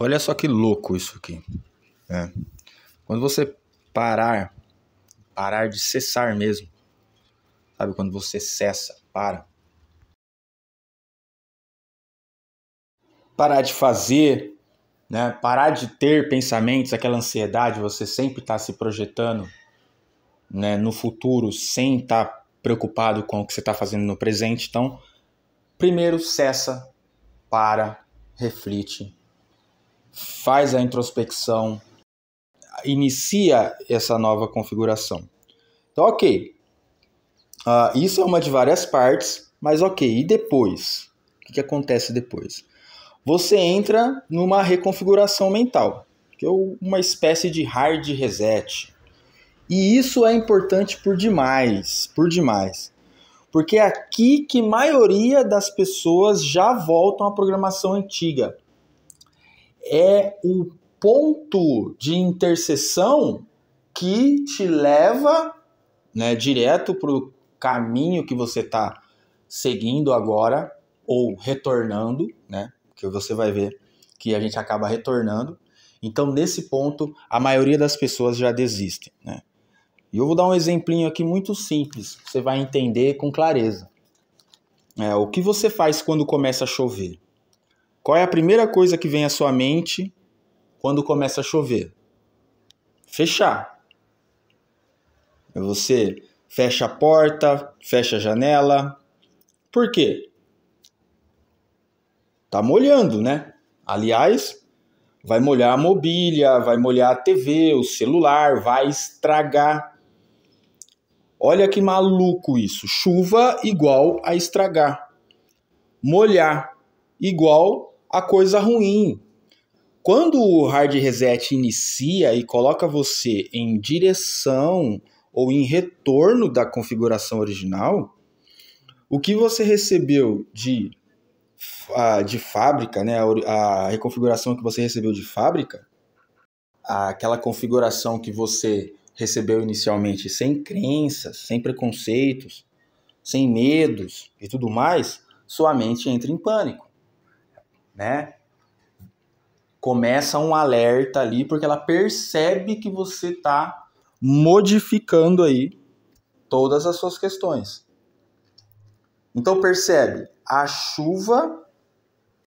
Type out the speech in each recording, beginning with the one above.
Olha só que louco isso aqui. É. Quando você parar, parar de cessar mesmo, sabe? Quando você cessa, para. Parar de fazer, né? Parar de ter pensamentos, aquela ansiedade, você sempre está se projetando, né? No futuro, sem estar tá preocupado com o que você está fazendo no presente. Então, primeiro cessa, para, reflite faz a introspecção, inicia essa nova configuração. Então, ok. Uh, isso é uma de várias partes, mas ok. E depois? O que, que acontece depois? Você entra numa reconfiguração mental, que é uma espécie de hard reset. E isso é importante por demais, por demais. Porque é aqui que maioria das pessoas já voltam à programação antiga é o ponto de interseção que te leva né, direto para o caminho que você está seguindo agora ou retornando, né? Que você vai ver que a gente acaba retornando. Então, nesse ponto, a maioria das pessoas já desiste, né? E eu vou dar um exemplinho aqui muito simples, você vai entender com clareza. É, o que você faz quando começa a chover? Qual é a primeira coisa que vem à sua mente quando começa a chover? Fechar. É você fecha a porta, fecha a janela. Por quê? Tá molhando, né? Aliás, vai molhar a mobília, vai molhar a TV, o celular, vai estragar. Olha que maluco isso. Chuva igual a estragar. Molhar igual a coisa ruim. Quando o hard reset inicia e coloca você em direção ou em retorno da configuração original, o que você recebeu de, de fábrica, né, a reconfiguração que você recebeu de fábrica, aquela configuração que você recebeu inicialmente sem crenças, sem preconceitos, sem medos e tudo mais, sua mente entra em pânico né? Começa um alerta ali, porque ela percebe que você está modificando aí todas as suas questões. Então percebe, a chuva,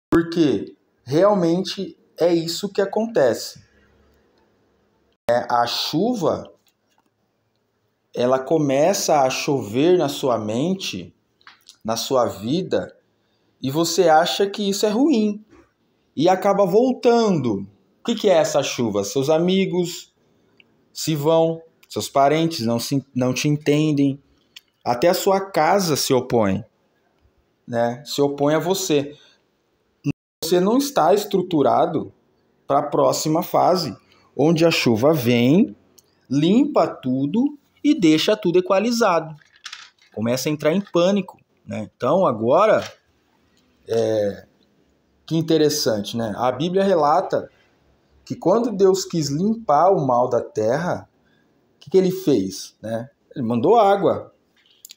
porque realmente é isso que acontece. É, a chuva, ela começa a chover na sua mente, na sua vida, e você acha que isso é ruim e acaba voltando. O que, que é essa chuva? Seus amigos se vão, seus parentes não, se, não te entendem, até a sua casa se opõe, né? se opõe a você. Você não está estruturado para a próxima fase, onde a chuva vem, limpa tudo e deixa tudo equalizado. Começa a entrar em pânico. Né? Então agora é, que interessante, né? A Bíblia relata que quando Deus quis limpar o mal da terra, o que, que ele fez? Né? Ele mandou água,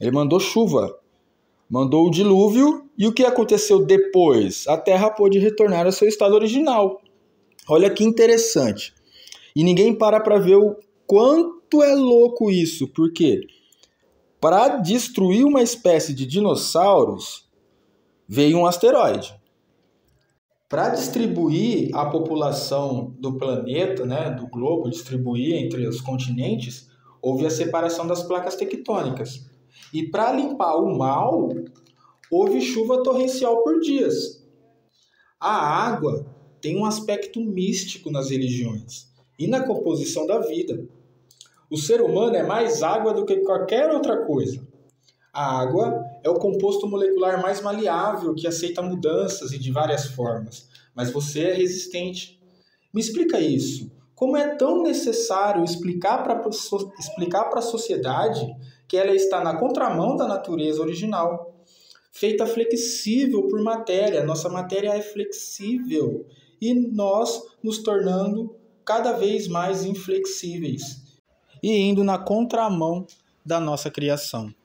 ele mandou chuva, mandou o dilúvio, e o que aconteceu depois? A terra pôde retornar ao seu estado original. Olha que interessante. E ninguém para para ver o quanto é louco isso, porque para destruir uma espécie de dinossauros, veio um asteroide. Para distribuir a população do planeta, né, do globo, distribuir entre os continentes, houve a separação das placas tectônicas. E para limpar o mal, houve chuva torrencial por dias. A água tem um aspecto místico nas religiões e na composição da vida. O ser humano é mais água do que qualquer outra coisa. A água é o composto molecular mais maleável que aceita mudanças e de várias formas, mas você é resistente. Me explica isso. Como é tão necessário explicar para explicar para a sociedade que ela está na contramão da natureza original, feita flexível por matéria, nossa matéria é flexível e nós nos tornando cada vez mais inflexíveis e indo na contramão da nossa criação.